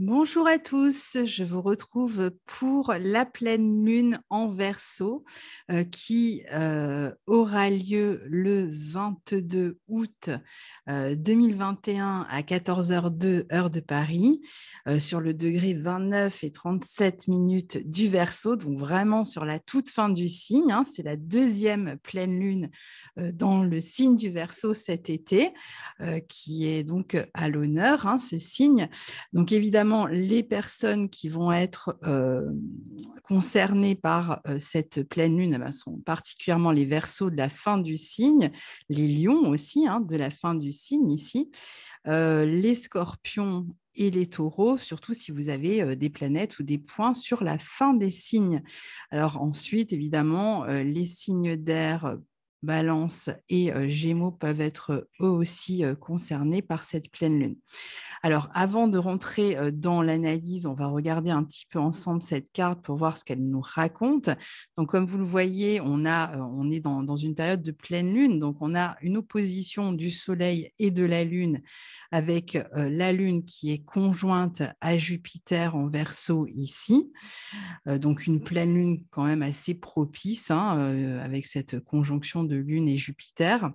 Bonjour à tous, je vous retrouve pour la pleine lune en verso euh, qui euh, aura lieu le 22 août 2021 euh, à 14h02 heure de Paris sur le degré 29 et 37 minutes du verso, donc vraiment sur la toute fin du signe. Hein. C'est la deuxième pleine lune dans le signe du verso cet été qui est donc à l'honneur, hein, ce signe. Donc évidemment, les personnes qui vont être euh, concernées par euh, cette pleine lune eh ben, sont particulièrement les versos de la fin du signe, les lions aussi hein, de la fin du signe ici, euh, les scorpions et les taureaux, surtout si vous avez des planètes ou des points sur la fin des signes. Alors ensuite, évidemment, les signes d'air Balance et Gémeaux peuvent être eux aussi concernés par cette pleine lune. Alors, avant de rentrer dans l'analyse, on va regarder un petit peu ensemble cette carte pour voir ce qu'elle nous raconte. Donc, comme vous le voyez, on, est dans, une période de pleine lune. Donc, on a une opposition du Soleil et de la Lune avec la Lune qui est conjointe à Jupiter en verso ici. donc, une pleine lune quand même assez propice hein, avec cette conjonction de Lune et Jupiter.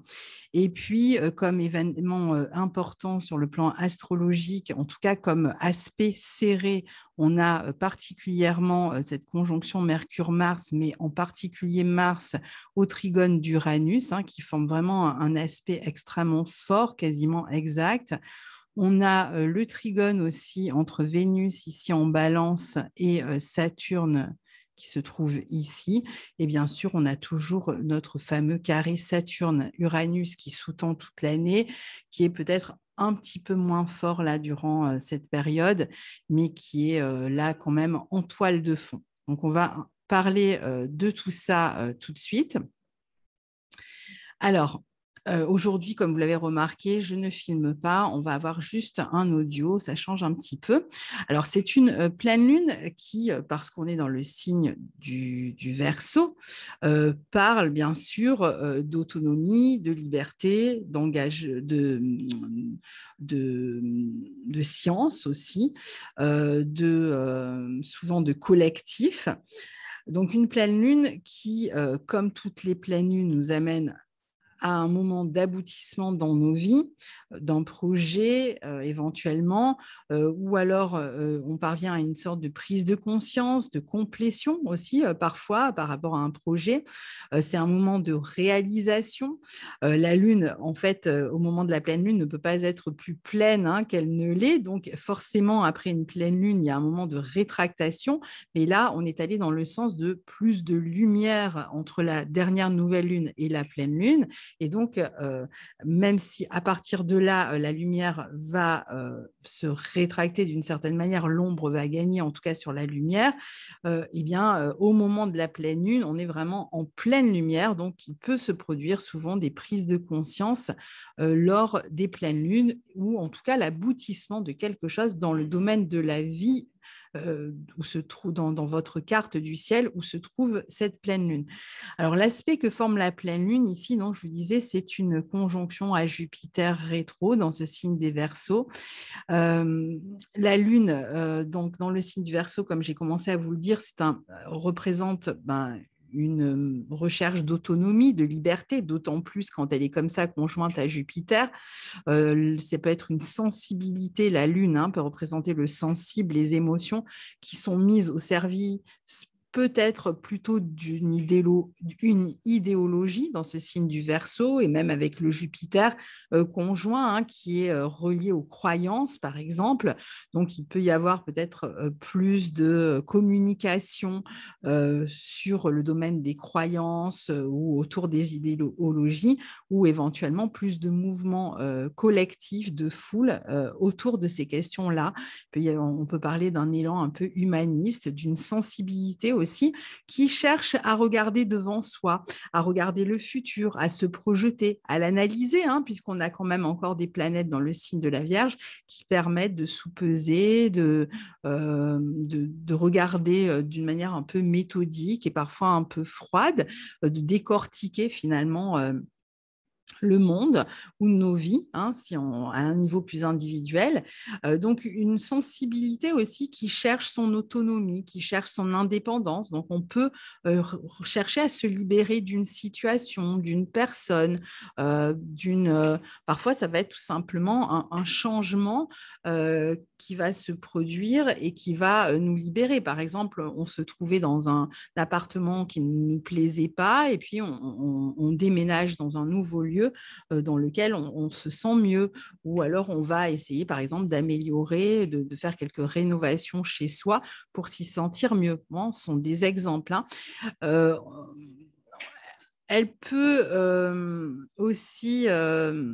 Et puis, euh, comme événement euh, important sur le plan astrologique, en tout cas comme aspect serré, on a euh, particulièrement cette conjonction Mercure-Mars, mais en particulier Mars au trigone d'Uranus, hein, qui forme vraiment un aspect extrêmement fort, quasiment exact. On a le trigone aussi entre Vénus ici en balance et Saturne qui se trouve ici. Et bien sûr, on a toujours notre fameux carré Saturne-Uranus qui sous-tend toute l'année, qui est peut-être un petit peu moins fort là durant euh, cette période, mais qui est euh, là quand même en toile de fond. Donc on va parler euh, de tout ça tout de suite. Alors, euh, aujourd'hui, comme vous l'avez remarqué, je ne filme pas, on va avoir juste un audio, ça change un petit peu. Alors c'est une euh, pleine lune qui, euh, parce qu'on est dans le signe du, verso, parle bien sûr d'autonomie, de liberté, d'engage, de, de, science aussi, de, souvent de collectif. Donc une pleine lune qui, comme toutes les pleines lunes, nous amène à un moment d'aboutissement dans nos vies, euh, d'un projet euh, éventuellement, euh, ou alors on parvient à une sorte de prise de conscience, de complétion aussi parfois par rapport à un projet. c'est un moment de réalisation. la lune, en fait, au moment de la pleine lune, ne peut pas être plus pleine hein, qu'elle ne l'est. Donc forcément, après une pleine lune, il y a un moment de rétractation. Mais là, on est allé dans le sens de plus de lumière entre la dernière nouvelle lune et la pleine lune. Et donc, euh, même si à partir de là, euh, la lumière va euh, se rétracter d'une certaine manière, l'ombre va gagner en tout cas sur la lumière, eh bien, au moment de la pleine lune, on est vraiment en pleine lumière. Donc, il peut se produire souvent des prises de conscience lors des pleines lunes ou en tout cas l'aboutissement de quelque chose dans le domaine de la vie euh, où se trouve dans, votre carte du ciel où se trouve cette pleine lune. Alors l'aspect que forme la pleine lune ici, je vous disais, c'est une conjonction à Jupiter rétro dans ce signe des Verseaux. Euh, la lune, euh, donc dans le signe du Verseau, comme j'ai commencé à vous le dire, c'est un représente ben, une recherche d'autonomie, de liberté, d'autant plus quand elle est comme ça conjointe à Jupiter. c'est peut être une sensibilité, la Lune hein, peut représenter le sensible, les émotions qui sont mises au service peut-être plutôt d'une idéologie dans ce signe du verso et même avec le Jupiter euh, conjoint hein, qui est euh, relié aux croyances par exemple. Donc il peut y avoir peut-être euh, plus de communication sur le domaine des croyances ou autour des idéologies ou éventuellement plus de mouvements collectifs de foule autour de ces questions-là. On peut parler d'un élan un peu humaniste, d'une sensibilité qui cherche à regarder devant soi, à regarder le futur, à se projeter, à l'analyser, hein, puisqu'on a quand même encore des planètes dans le signe de la Vierge qui permettent de sous-peser, de, euh, de, regarder euh, d'une manière un peu méthodique et parfois un peu froide, euh, de décortiquer finalement le monde ou nos vies, hein, si on, à un niveau plus individuel. Euh, donc une sensibilité aussi qui cherche son autonomie, qui cherche son indépendance. Donc on peut euh, chercher à se libérer d'une situation, d'une personne, euh, d'une. parfois ça va être tout simplement un, un changement qui va se produire et qui va euh, nous libérer. Par exemple, on se trouvait dans un appartement qui ne nous plaisait pas et puis on, déménage dans un nouveau lieu euh, dans lequel on, se sent mieux. Ou alors on va essayer, par exemple, d'améliorer, de, faire quelques rénovations chez soi pour s'y sentir mieux. Bon, ce sont des exemples. Hein. Euh, elle peut euh, aussi, euh,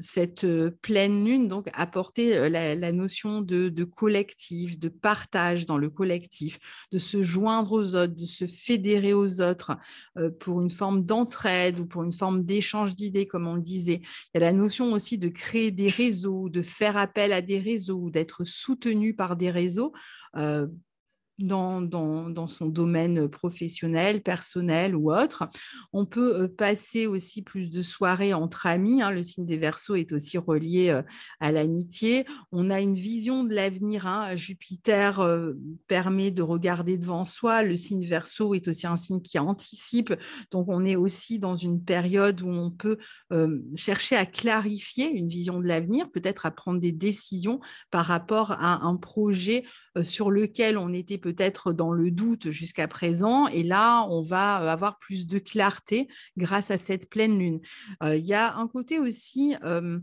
cette euh, pleine lune, donc apporter la, notion de, collectif, de partage dans le collectif, de se joindre aux autres, de se fédérer aux autres pour une forme d'entraide ou pour une forme d'échange d'idées, comme on le disait. Il y a la notion aussi de créer des réseaux, de faire appel à des réseaux, d'être soutenu par des réseaux dans, son domaine professionnel, personnel ou autre. On peut euh, passer aussi plus de soirées entre amis. Hein. le signe des Verseaux est aussi relié euh, à l'amitié. On a une vision de l'avenir. Hein. Jupiter euh, permet de regarder devant soi. Le signe Verseau est aussi un signe qui anticipe. Donc on est aussi dans une période où on peut chercher à clarifier une vision de l'avenir, peut-être à prendre des décisions par rapport à un projet sur lequel on était peut peut-être dans le doute jusqu'à présent. Et là, on va euh, avoir plus de clarté grâce à cette pleine lune. Euh, il y a un côté aussi, euh,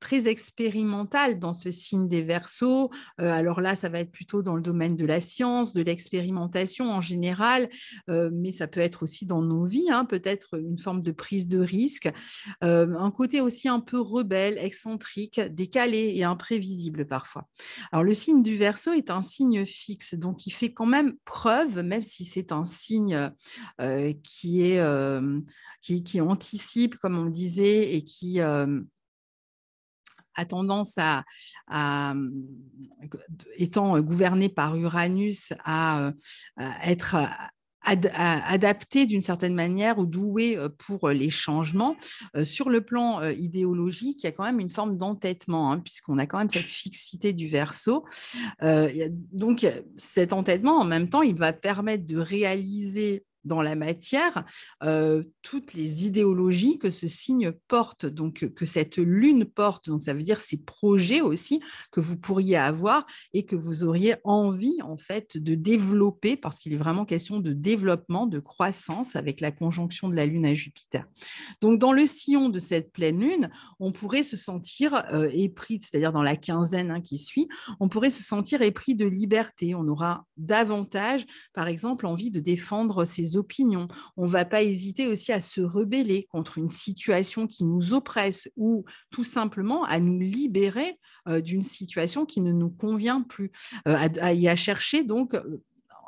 très expérimental dans ce signe des Verseaux. Euh, alors là, ça va être plutôt dans le domaine de la science, de l'expérimentation en général, euh, mais ça peut être aussi dans nos vies, hein, peut-être une forme de prise de risque. Euh, un côté aussi un peu rebelle, excentrique, décalé et imprévisible parfois. Alors le signe du Verseau est un signe fixe, donc il fait quand même preuve, même si c'est un signe qui est... Qui, anticipe, comme on le disait, et qui, a tendance à, euh, étant euh, gouverné par Uranus, à, euh, être adapté d'une certaine manière ou doué pour les changements. Sur le plan idéologique, il y a quand même une forme d'entêtement, hein, puisqu'on a quand même cette fixité du verso. donc cet entêtement, en même temps, il va permettre de réaliser dans la matière, euh, toutes les idéologies que ce signe porte, donc que cette lune porte, donc ça veut dire ces projets aussi que vous pourriez avoir et que vous auriez envie en fait de développer, parce qu'il est vraiment question de développement, de croissance avec la conjonction de la lune à Jupiter. Donc dans le sillon de cette pleine lune, on pourrait se sentir euh, épris, c'est-à-dire dans la quinzaine hein, qui suit, on pourrait se sentir épris de liberté, on aura davantage, par exemple, envie de défendre ses opinions. On ne va pas hésiter aussi à se rebeller contre une situation qui nous oppresse ou tout simplement à nous libérer euh, d'une situation qui ne nous convient plus, euh, et à, y à chercher donc euh,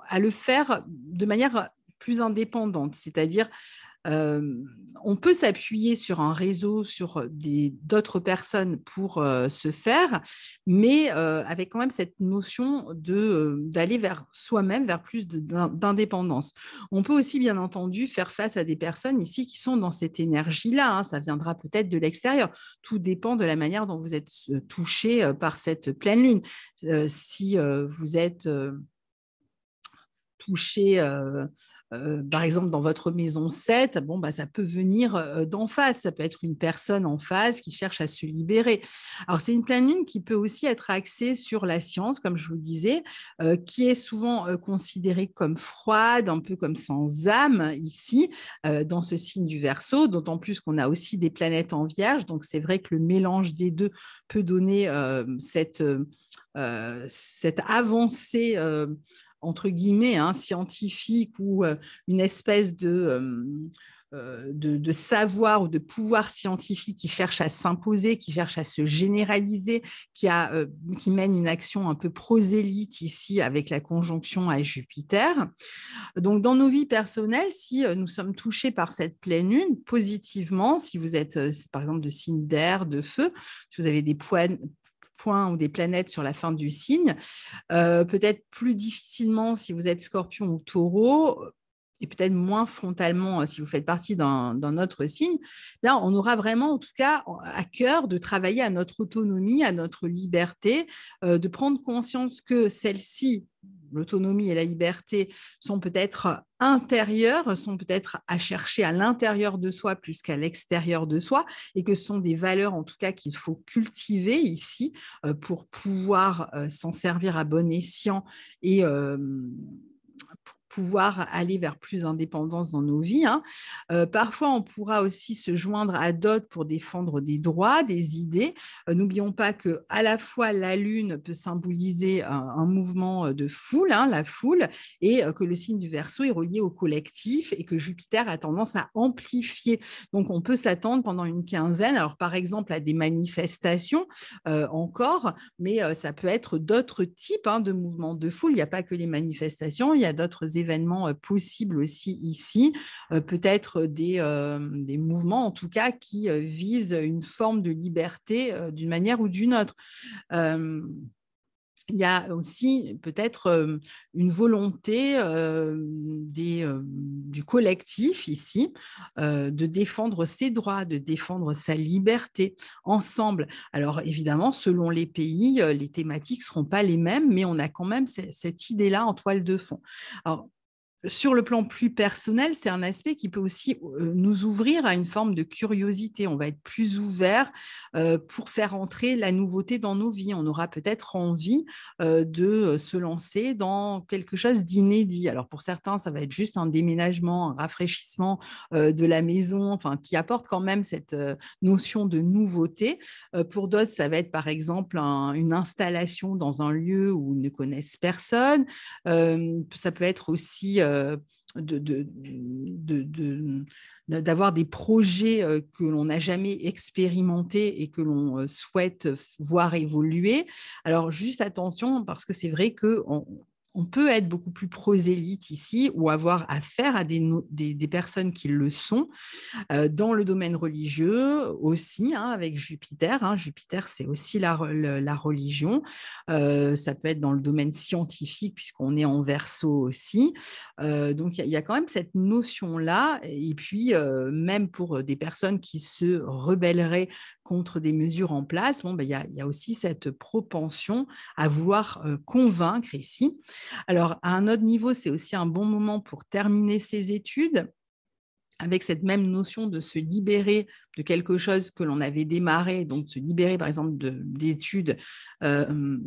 à le faire de manière plus indépendante, c'est-à-dire on peut s'appuyer sur un réseau, sur d'autres personnes pour se faire, mais avec quand même cette notion d'aller vers soi-même, vers plus d'indépendance. On peut aussi, bien entendu, faire face à des personnes ici qui sont dans cette énergie-là. Hein, ça viendra peut-être de l'extérieur. Tout dépend de la manière dont vous êtes touché par cette pleine lune. si vous êtes touché par exemple, dans votre maison 7, bon, bah, ça peut venir d'en face. Ça peut être une personne en face qui cherche à se libérer. Alors, c'est une pleine lune qui peut aussi être axée sur la science, comme je vous le disais, qui est souvent considérée comme froide, un peu comme sans âme ici, dans ce signe du verso, d'autant plus qu'on a aussi des planètes en vierge. Donc, c'est vrai que le mélange des deux peut donner cette, cette avancée entre guillemets, hein, scientifique ou euh, une espèce euh, euh, de, de, savoir ou de pouvoir scientifique qui cherche à s'imposer, qui cherche à se généraliser, qui, a, qui mène une action un peu prosélyte ici avec la conjonction à Jupiter. Donc, dans nos vies personnelles, si nous sommes touchés par cette pleine lune positivement, si vous êtes par exemple de signe d'air, de feu, si vous avez des points points ou des planètes sur la fin du signe. Euh, peut-être plus difficilement si vous êtes scorpion ou taureau, et peut-être moins frontalement euh, si vous faites partie d'un autre signe, là, on aura vraiment, en tout cas, à cœur de travailler à notre autonomie, à notre liberté, euh, de prendre conscience que celle-ci, l'autonomie et la liberté, sont peut-être intérieures, sont peut-être à chercher à l'intérieur de soi plus qu'à l'extérieur de soi, et que ce sont des valeurs, en tout cas, qu'il faut cultiver ici euh, pour pouvoir s'en servir à bon escient et pour pouvoir aller vers plus d'indépendance dans nos vies. Hein. Euh, parfois, on pourra aussi se joindre à d'autres pour défendre des droits, des idées. Euh, n'oublions pas que à la fois la lune peut symboliser un, mouvement euh, de foule, hein, la foule, et que le signe du verso est relié au collectif et que Jupiter a tendance à amplifier. Donc, on peut s'attendre pendant une quinzaine, alors par exemple à des manifestations encore, mais ça peut être d'autres types hein, de mouvements de foule. Il n'y a pas que les manifestations, il y a d'autres événements possible possibles aussi ici, peut-être des, des, mouvements en tout cas qui visent une forme de liberté d'une manière ou d'une autre il y a aussi peut-être une volonté des, du collectif ici de défendre ses droits, de défendre sa liberté ensemble. Alors évidemment, selon les pays, les thématiques seront pas les mêmes, mais on a quand même cette idée-là en toile de fond. Alors, sur le plan plus personnel, c'est un aspect qui peut aussi euh, nous ouvrir à une forme de curiosité. On va être plus ouvert euh, pour faire entrer la nouveauté dans nos vies. On aura peut-être envie euh, de se lancer dans quelque chose d'inédit. Alors pour certains, ça va être juste un déménagement, un rafraîchissement de la maison, enfin qui apporte quand même cette notion de nouveauté. Pour d'autres, ça va être par exemple une installation dans un lieu où ils ne connaissent personne. Ça peut être aussi euh, d'avoir des projets euh, que l'on n'a jamais expérimentés et que l'on euh, souhaite voir évoluer. Alors juste attention, parce que c'est vrai que on peut être beaucoup plus prosélyte ici ou avoir affaire à des, des, personnes qui le sont euh, dans le domaine religieux aussi, hein, avec Jupiter. Hein. Jupiter, c'est aussi la, religion. Euh, ça peut être dans le domaine scientifique, puisqu'on est en verso aussi. Euh, donc, il y, y, a quand même cette notion-là. Et puis, même pour des personnes qui se rebelleraient contre des mesures en place, bon, ben, il, y a, aussi cette propension à vouloir euh, convaincre ici. Alors, à un autre niveau, c'est aussi un bon moment pour terminer ses études avec cette même notion de se libérer de quelque chose que l'on avait démarré, donc se libérer par exemple d'études euh,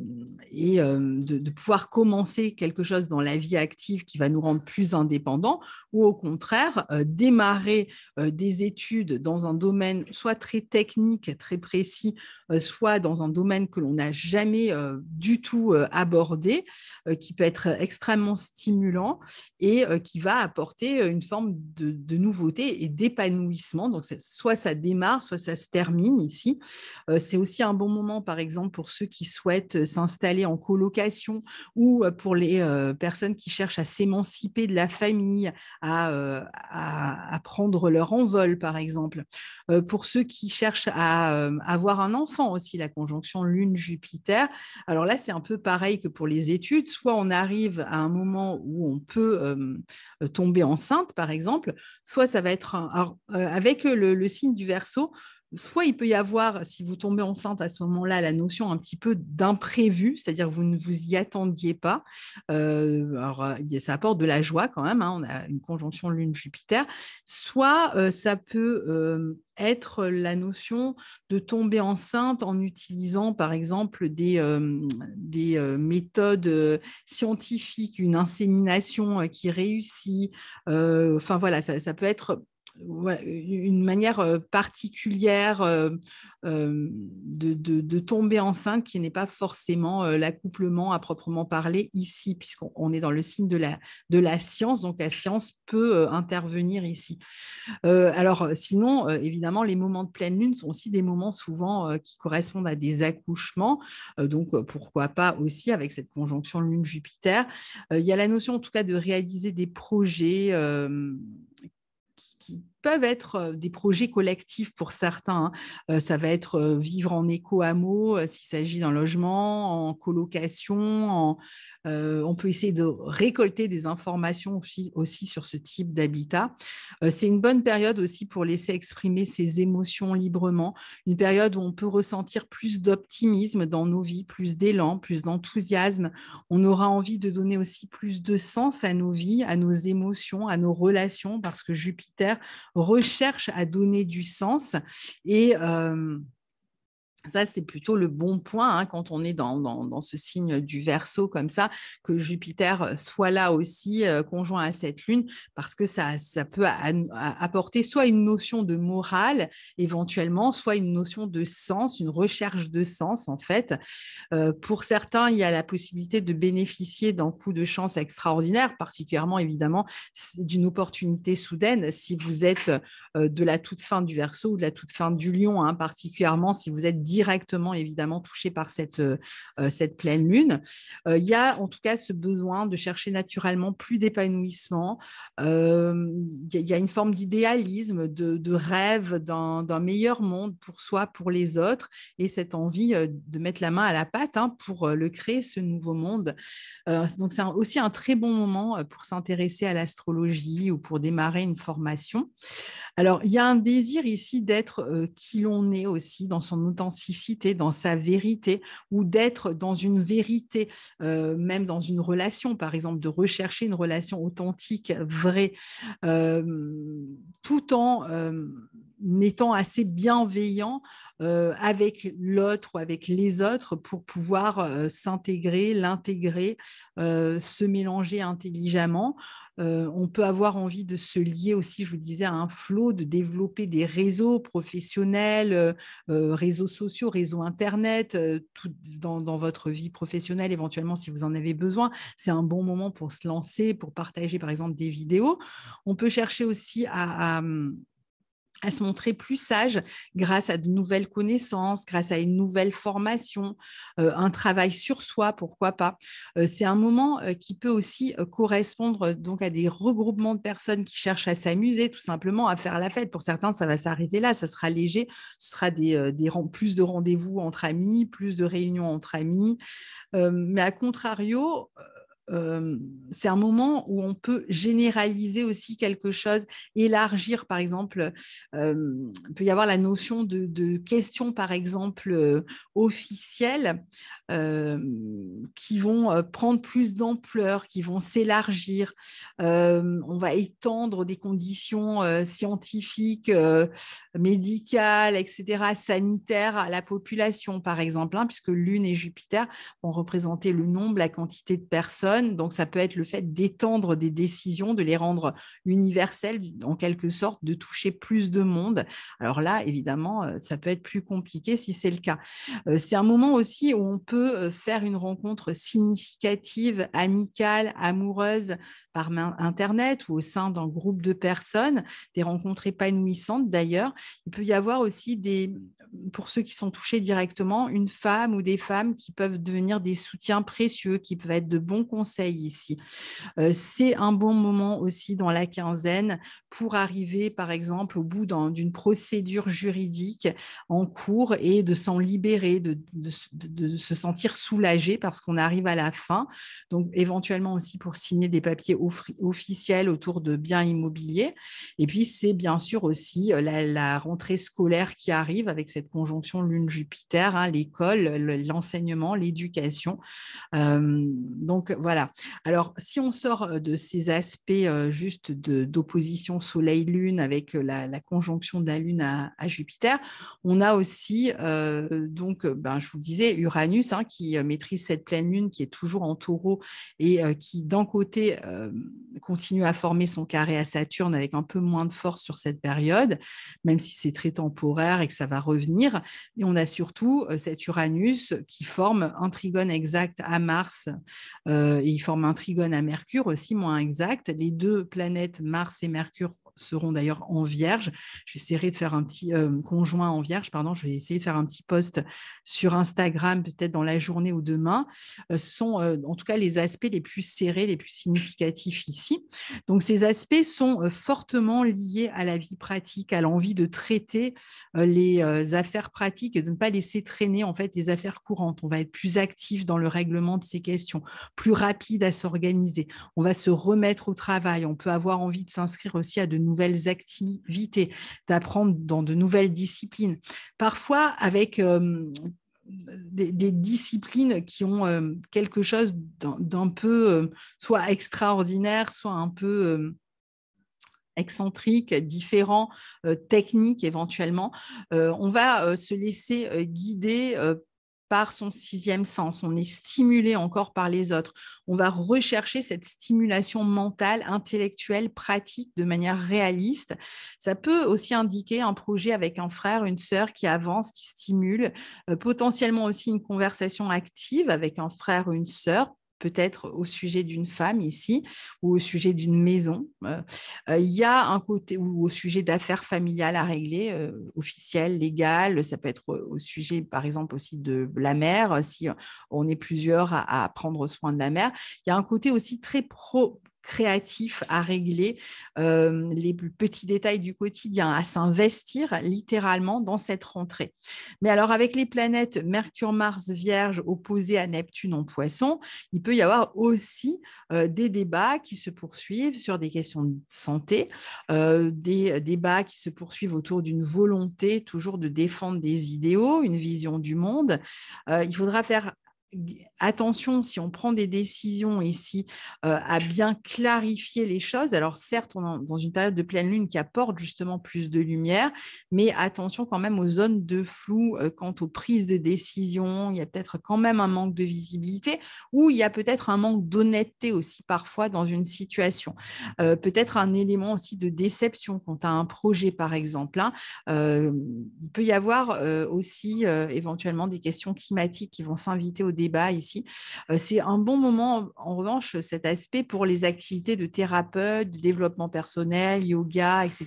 et euh, de, pouvoir commencer quelque chose dans la vie active qui va nous rendre plus indépendants, ou au contraire euh, démarrer des études dans un domaine soit très technique, très précis, soit dans un domaine que l'on n'a jamais du tout abordé, qui peut être extrêmement stimulant et qui va apporter une forme de, de nouveauté et d'épanouissement. Donc soit ça démarre, soit ça se termine ici. Euh, c'est aussi un bon moment, par exemple, pour ceux qui souhaitent euh, s'installer en colocation ou euh, pour les personnes qui cherchent à s'émanciper de la famille, à, prendre leur envol, par exemple. pour ceux qui cherchent à avoir un enfant aussi, la conjonction Lune-Jupiter. Alors là, c'est un peu pareil que pour les études. Soit on arrive à un moment où on peut tomber enceinte, par exemple, soit ça va être avec le, le signe du verso, soit il peut y avoir, si vous tombez enceinte à ce moment-là, la notion un petit peu d'imprévu, c'est-à-dire vous ne vous y attendiez pas. Euh, alors, euh, ça apporte de la joie quand même, hein, on a une conjonction Lune-Jupiter. Soit euh, ça peut être la notion de tomber enceinte en utilisant, par exemple, des, des méthodes scientifiques, une insémination qui réussit. enfin voilà, ça peut être une manière euh, particulière euh, euh, de, tomber enceinte qui n'est pas forcément l'accouplement à proprement parler ici, puisqu'on est dans le signe de la, de la science, donc la science peut intervenir ici. alors sinon, évidemment, les moments de pleine lune sont aussi des moments souvent qui correspondent à des accouchements, donc pourquoi pas aussi avec cette conjonction lune-Jupiter. il y a la notion en tout cas de réaliser des projets. Qui, peuvent être euh, des projets collectifs pour certains. Hein. Euh, ça va être euh, vivre en éco-hameau s'il s'agit d'un logement, en colocation. En, on peut essayer de récolter des informations aussi, sur ce type d'habitat. c'est une bonne période aussi pour laisser exprimer ses émotions librement, une période où on peut ressentir plus d'optimisme dans nos vies, plus d'élan, plus d'enthousiasme. On aura envie de donner aussi plus de sens à nos vies, à nos émotions, à nos relations, parce que Jupiter recherche à donner du sens et euh, ça, c'est plutôt le bon point hein, quand on est dans, ce signe du verso comme ça, que Jupiter euh, soit là aussi, euh, conjoint à cette lune, parce que ça, ça peut apporter soit une notion de morale, éventuellement, soit une notion de sens, une recherche de sens, en fait. Euh, pour certains, il y a la possibilité de bénéficier d'un coup de chance extraordinaire, particulièrement, évidemment, d'une opportunité soudaine si vous êtes de la toute fin du verso ou de la toute fin du lion, hein, particulièrement si vous êtes directement évidemment touché par cette, euh, euh, cette pleine lune. Euh, il y a en tout cas ce besoin de chercher naturellement plus d'épanouissement. Il y a une forme d'idéalisme, de, rêve d'un meilleur monde pour soi, pour les autres, et cette envie de mettre la main à la pâte hein, pour le créer, ce nouveau monde. donc c'est aussi un très bon moment pour s'intéresser à l'astrologie ou pour démarrer une formation. Alors, il y a un désir ici d'être qui l'on est aussi dans son authenticité dans sa vérité, ou d'être dans une vérité, euh, même dans une relation, par exemple, de rechercher une relation authentique, vraie, euh, tout en euh, étant assez bienveillant avec l'autre ou avec les autres pour pouvoir s'intégrer, l'intégrer, se mélanger intelligemment. on peut avoir envie de se lier aussi, je vous disais, à un flot, de développer des réseaux professionnels, réseaux sociaux réseau Internet, euh, tout dans, votre vie professionnelle éventuellement si vous en avez besoin. C'est un bon moment pour se lancer, pour partager par exemple des vidéos. On peut chercher aussi à hum, à se montrer plus sage grâce à de nouvelles connaissances, grâce à une nouvelle formation, euh, un travail sur soi, pourquoi pas. Euh, c'est un moment euh, qui peut aussi correspondre donc à des regroupements de personnes qui cherchent à s'amuser, tout simplement à faire la fête. Pour certains, ça va s'arrêter là, ça sera léger, ce sera des, des plus de rendez-vous entre amis, plus de réunions entre amis. mais à contrario, c'est un moment où on peut généraliser aussi quelque chose, élargir par exemple, il peut y avoir la notion de, questions par exemple officielles qui vont prendre plus d'ampleur, qui vont s'élargir. on va étendre des conditions scientifiques, médicales, etc., sanitaires à la population par exemple, hein, puisque Lune et Jupiter vont représenter le nombre, la quantité de personnes donc, ça peut être le fait d'étendre des décisions, de les rendre universelles, en quelque sorte, de toucher plus de monde. Alors là, évidemment, euh, ça peut être plus compliqué si c'est le cas. Euh, c'est un moment aussi où on peut euh, faire une rencontre significative, amicale, amoureuse par Internet ou au sein d'un groupe de personnes, des rencontres épanouissantes d'ailleurs. Il peut y avoir aussi des pour ceux qui sont touchés directement, une femme ou des femmes qui peuvent devenir des soutiens précieux, qui peuvent être de bons conseils ici. Euh, c'est un bon moment aussi dans la quinzaine pour arriver, par exemple, au bout d'une procédure juridique en cours et de s'en libérer, de, se sentir soulagé parce qu'on arrive à la fin. Donc, éventuellement aussi pour signer des papiers officiels autour de biens immobiliers. Et puis, c'est bien sûr aussi euh, la, la rentrée scolaire qui arrive avec cette conjonction Lune-Jupiter, hein, l'école, l'enseignement, l'éducation. Euh, donc voilà. Alors si on sort euh, de ces aspects euh, juste d'opposition Soleil-Lune avec la, conjonction de la Lune à, Jupiter, on a aussi, donc, ben, je vous disais, Uranus hein, qui maîtrise cette pleine Lune qui est toujours en taureau et qui d'un côté continue à former son carré à Saturne avec un peu moins de force sur cette période, même si c'est très temporaire et que ça va revenir et on a surtout euh, cet Uranus qui forme un trigone exact à Mars euh, et il forme un trigone à Mercure aussi moins exact. Les deux planètes, Mars et Mercure, seront d'ailleurs en vierge. J'essaierai de faire un petit euh, conjoint en vierge, pardon, je vais essayer de faire un petit post sur Instagram peut-être dans la journée ou demain. Euh, ce sont euh, en tout cas les aspects les plus serrés, les plus significatifs ici. Donc ces aspects sont fortement liés à la vie pratique, à l'envie de traiter les affaires pratiques et de ne pas laisser traîner en fait les affaires courantes. On va être plus actif dans le règlement de ces questions, plus rapide à s'organiser. On va se remettre au travail. On peut avoir envie de s'inscrire aussi à de nouvelles activités, d'apprendre dans de nouvelles disciplines. Parfois avec euh, des, disciplines qui ont euh, quelque chose d'un peu euh, soit extraordinaire, soit un peu excentrique, différent, technique éventuellement. on va se laisser guider par son sixième sens. On est stimulé encore par les autres. On va rechercher cette stimulation mentale, intellectuelle, pratique de manière réaliste. Ça peut aussi indiquer un projet avec un frère, une sœur qui avance, qui stimule, euh, potentiellement aussi une conversation active avec un frère ou une sœur peut-être au sujet d'une femme ici, ou au sujet d'une maison. Euh, euh, il y a un côté, ou au sujet d'affaires familiales à régler, officiel euh, officielles, légales, ça peut être au sujet, par exemple, aussi de la mère, si on est plusieurs à, à prendre soin de la mère. Il y a un côté aussi très pro, créatif à régler, euh, les plus petits détails du quotidien, à s'investir littéralement dans cette rentrée. Mais alors avec les planètes Mercure-Mars Vierge opposées à Neptune en poisson, il peut y avoir aussi euh, des débats qui se poursuivent sur des questions de santé, euh, des débats qui se poursuivent autour d'une volonté toujours de défendre des idéaux, une vision du monde. il faudra faire attention, si on prend des décisions ici euh, à bien clarifier les choses, alors certes, on est dans une période de pleine lune qui apporte justement plus de lumière, mais attention quand même aux zones de flou euh, quant aux prises de décision. Il y a peut-être quand même un manque de visibilité ou il y a peut-être un manque d'honnêteté aussi parfois dans une situation. Euh, peut-être un élément aussi de déception quant à un projet, par exemple. Hein. il peut y avoir aussi éventuellement des questions climatiques qui vont s'inviter au débat ici. Euh, c'est un bon moment, en revanche, cet aspect pour les activités de thérapeute, de développement personnel, yoga, etc.,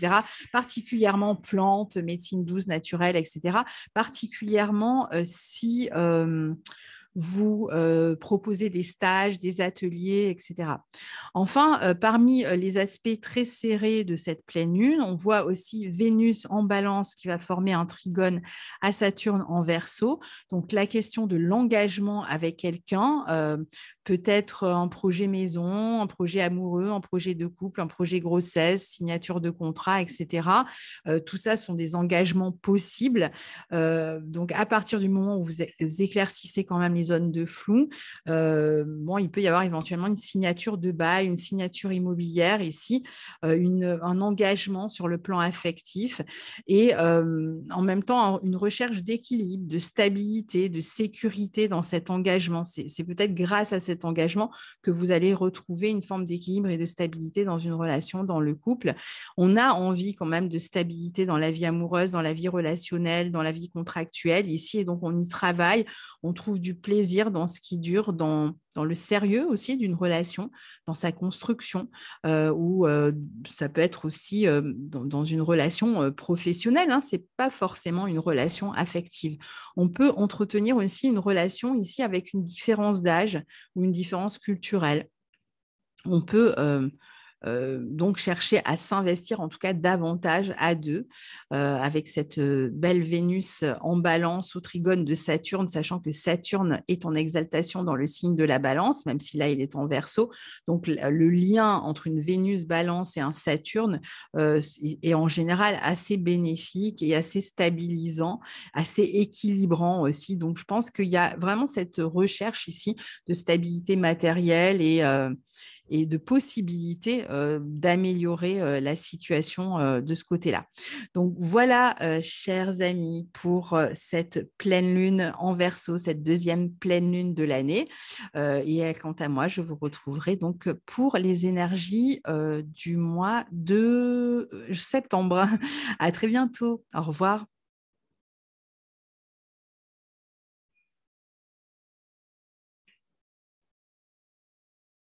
particulièrement plantes, médecine douce, naturelle, etc., particulièrement euh, si... Euh, vous euh, proposer des stages, des ateliers, etc. Enfin, euh, parmi euh, les aspects très serrés de cette pleine lune, on voit aussi Vénus en balance qui va former un trigone à Saturne en verso. Donc la question de l'engagement avec quelqu'un, peut-être euh, un projet maison, un projet amoureux, un projet de couple, un projet grossesse, signature de contrat, etc. Euh, tout ça sont des engagements possibles. Euh, donc, à partir du moment où vous éclaircissez quand même les zones de flou, bon, il peut y avoir éventuellement une signature de bail, une signature immobilière ici, un engagement sur le plan affectif et en même temps une recherche d'équilibre, de stabilité, de sécurité dans cet engagement. C'est peut-être grâce à cette engagement que vous allez retrouver une forme d'équilibre et de stabilité dans une relation, dans le couple. On a envie quand même de stabilité dans la vie amoureuse, dans la vie relationnelle, dans la vie contractuelle ici, et donc on y travaille, on trouve du plaisir dans ce qui dure, dans, dans le sérieux aussi d'une relation, dans sa construction, euh, ou euh, ça peut être aussi euh, dans, une relation professionnelle, hein. C'est ce pas forcément une relation affective. On peut entretenir aussi une relation ici avec une différence d'âge ou une différence culturelle. On peut euh, euh, donc chercher à s'investir en tout cas davantage à deux euh, avec cette euh, belle Vénus en balance au trigone de Saturne, sachant que Saturne est en exaltation dans le signe de la balance, même si là il est en verso. Donc le lien entre une Vénus balance et un Saturne est en général assez bénéfique et assez stabilisant, assez équilibrant aussi. Donc je pense qu'il y a vraiment cette recherche ici de stabilité matérielle et, et de possibilités euh, d'améliorer euh, la situation euh, de ce côté-là. Donc voilà, chers amis, pour cette pleine lune en verso, cette deuxième pleine lune de l'année. et quant à moi, je vous retrouverai donc pour les énergies du mois de septembre. À très bientôt. Au revoir.